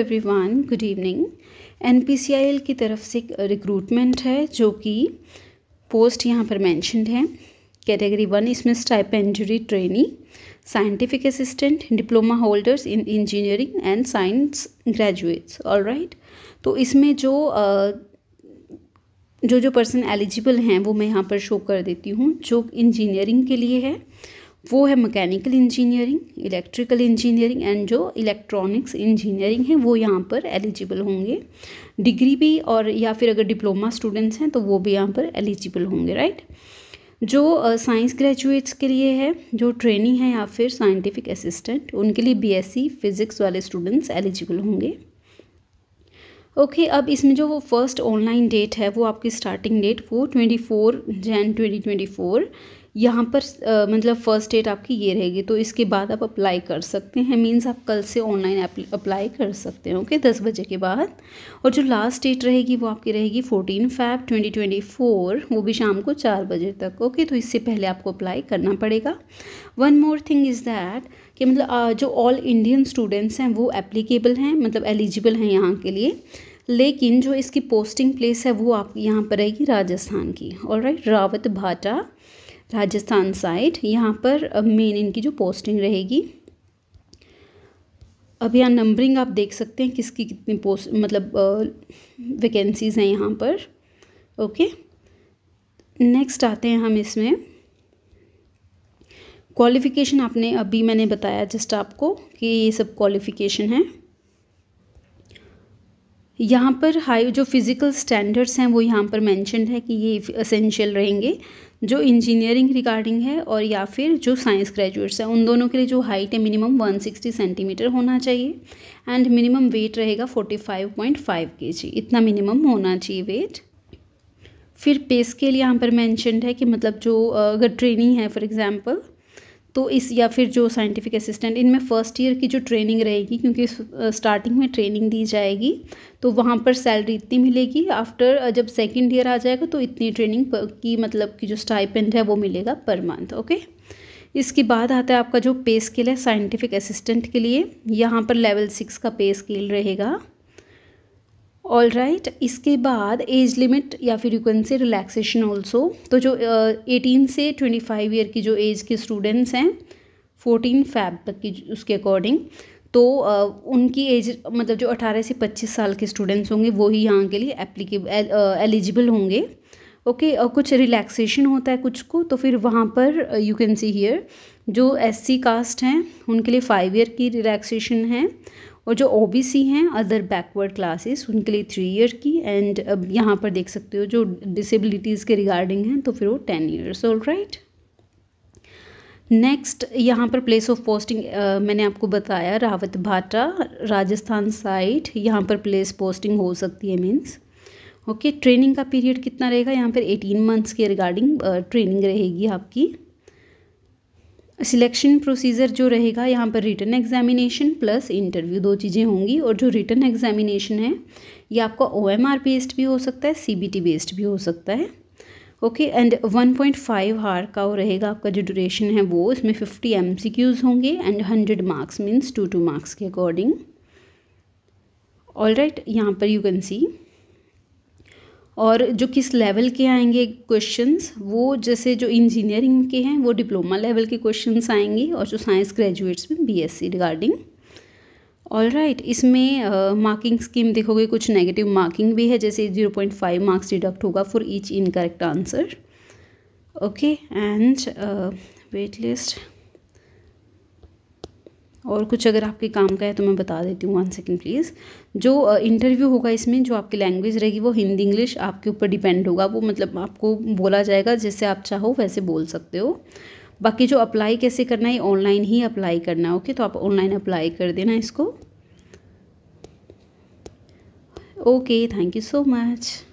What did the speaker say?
everyone good evening NPCIL की तरफ से रिक्रूटमेंट है जो कि पोस्ट यहाँ पर मैंशनड है कैटेगरी वन इसमें stipendiary trainee scientific assistant diploma holders in engineering and science graduates all right तो इसमें जो जो जो पर्सन एलिजिबल हैं वो मैं यहाँ पर शो कर देती हूँ जो इंजीनियरिंग के लिए है वो है mechanical engineering electrical engineering and जो इलेक्ट्रॉनिक्स इंजीनियरिंग है वो यहाँ पर एलिजिबल होंगे डिग्री भी और या फिर अगर डिप्लोमा स्टूडेंट्स हैं तो वो भी यहाँ पर एलिजिबल होंगे राइट जो साइंस uh, ग्रेजुएट्स के लिए है जो ट्रेनिंग है या फिर साइंटिफिक असिस्टेंट उनके लिए बीएससी फिजिक्स वाले स्टूडेंट्स एलिजिबल होंगे ओके okay, अब इसमें जो वो फर्स्ट ऑनलाइन डेट है वो आपकी स्टार्टिंग डेट वो twenty four Jan twenty twenty four यहाँ पर आ, मतलब फ़र्स्ट डेट आपकी ये रहेगी तो इसके बाद आप अप्लाई कर सकते हैं मींस आप कल से ऑनलाइन अप्लाई कर सकते हैं ओके दस बजे के बाद और जो लास्ट डेट रहेगी वो आपकी रहेगी fourteen five twenty twenty four वो भी शाम को चार बजे तक ओके तो इससे पहले आपको अप्लाई करना पड़ेगा one more thing is that कि मतलब जो ऑल इंडियन स्टूडेंट्स हैं वो एप्लीकेबल हैं मतलब एलिजिबल हैं यहाँ के लिए लेकिन जो इसकी पोस्टिंग प्लेस है वो आप यहाँ पर रहेगी राजस्थान की और राइट रावत भाटा राजस्थान साइड यहाँ पर मेन इनकी जो पोस्टिंग रहेगी अब यहाँ नंबरिंग आप देख सकते हैं किसकी कितनी पोस्ट मतलब वैकेंसीज़ हैं यहाँ पर ओके नेक्स्ट आते हैं हम इसमें क्वालिफ़िकेशन आपने अभी मैंने बताया जस्ट आपको कि ये सब क्वालिफ़िकेशन है यहाँ पर हाई जो फिज़िकल स्टैंडर्ड्स हैं वो यहाँ पर मैंशनड है कि ये असेंशियल रहेंगे जो इंजीनियरिंग रिगार्डिंग है और या फिर जो साइंस ग्रेजुएट्स हैं उन दोनों के लिए जो हाइट है मिनिमम 160 सेंटीमीटर होना चाहिए एंड मिनिमम वेट रहेगा 45.5 केजी इतना मिनिमम होना चाहिए वेट फिर पे स्केल यहाँ पर मैंशनड है कि मतलब जो अगर ट्रेनिंग है फॉर एग्ज़ाम्पल तो इस या फिर जो साइंटिफिक असिस्टेंट इनमें फ़र्स्ट ईयर की जो ट्रेनिंग रहेगी क्योंकि स्टार्टिंग में ट्रेनिंग दी जाएगी तो वहाँ पर सैलरी इतनी मिलेगी आफ्टर जब सेकेंड ईयर आ जाएगा तो इतनी ट्रेनिंग की मतलब कि जो स्टाइपेंड है वो मिलेगा पर मंथ ओके इसके बाद आता है आपका जो पे स्केल है साइंटिफिक असिस्टेंट के लिए यहाँ पर लेवल सिक्स का पे स्केल रहेगा ऑल राइट right, इसके बाद एज लिमिट या फिर you can say relaxation also तो जो एटीन uh, से ट्वेंटी फाइव ईयर की जो एज के स्टूडेंट्स हैं फोर्टीन फैब तक की उसके अकॉर्डिंग तो uh, उनकी एज मतलब जो अठारह से पच्चीस साल के स्टूडेंट्स होंगे वो ही यहाँ के लिए एप्लीकेबल एलिजिबल uh, होंगे ओके okay, और कुछ रिलैक्सेशन होता है कुछ को तो फिर वहाँ पर यू कैन सी हियर जो एससी कास्ट हैं उनके लिए फाइव ईयर की रिलैक्सेशन है और जो ओ हैं अदर बैकवर्ड क्लासेस उनके लिए थ्री ईयर की एंड अब यहाँ पर देख सकते हो जो डिसेबिलिटीज़ के रिगार्डिंग हैं तो फिर वो ten years all right next यहाँ पर प्लेस ऑफ पोस्टिंग मैंने आपको बताया रावत भाटा राजस्थान साइड यहाँ पर प्लेस पोस्टिंग हो सकती है मीन्स ओके okay, ट्रेनिंग का पीरियड कितना रहेगा यहाँ पर एटीन मंथ्स के रिगार्डिंग ट्रेनिंग रहेगी आपकी सिलेक्शन प्रोसीजर जो रहेगा यहाँ पर रिटर्न एग्जामिनेशन प्लस इंटरव्यू दो चीज़ें होंगी और जो रिटर्न एग्जामिनेशन है ये आपका ओ एम आर बेस्ड भी हो सकता है सी बी टी बेस्ड भी हो सकता है okay and one point five hour का वो रहेगा आपका जो ड्यूरेशन है वो इसमें फिफ्टी एम सी क्यूज़ होंगे and hundred marks means two two marks के अकॉर्डिंग ऑल राइट यहाँ पर यू कैन सी और जो किस लेवल के आएंगे क्वेश्चंस वो जैसे जो इंजीनियरिंग के हैं वो डिप्लोमा लेवल के क्वेश्चंस आएंगे और जो साइंस ग्रेजुएट्स में बीएससी रिगार्डिंग ऑल राइट इसमें मार्किंग uh, स्कीम देखोगे कुछ नेगेटिव मार्किंग भी है जैसे zero point five marks deduct होगा for each incorrect answer okay and wait list और कुछ अगर आपके काम का है तो मैं बता देती हूँ वन सेकेंड प्लीज़ जो इंटरव्यू होगा इसमें जो आपकी लैंग्वेज रहेगी वो हिंदी इंग्लिश आपके ऊपर डिपेंड होगा वो मतलब आपको बोला जाएगा जैसे आप चाहो वैसे बोल सकते हो बाकी जो अप्लाई कैसे करना है ऑनलाइन ही अप्लाई करना है ओके तो आप ऑनलाइन अप्लाई कर देना इसको okay thank you so much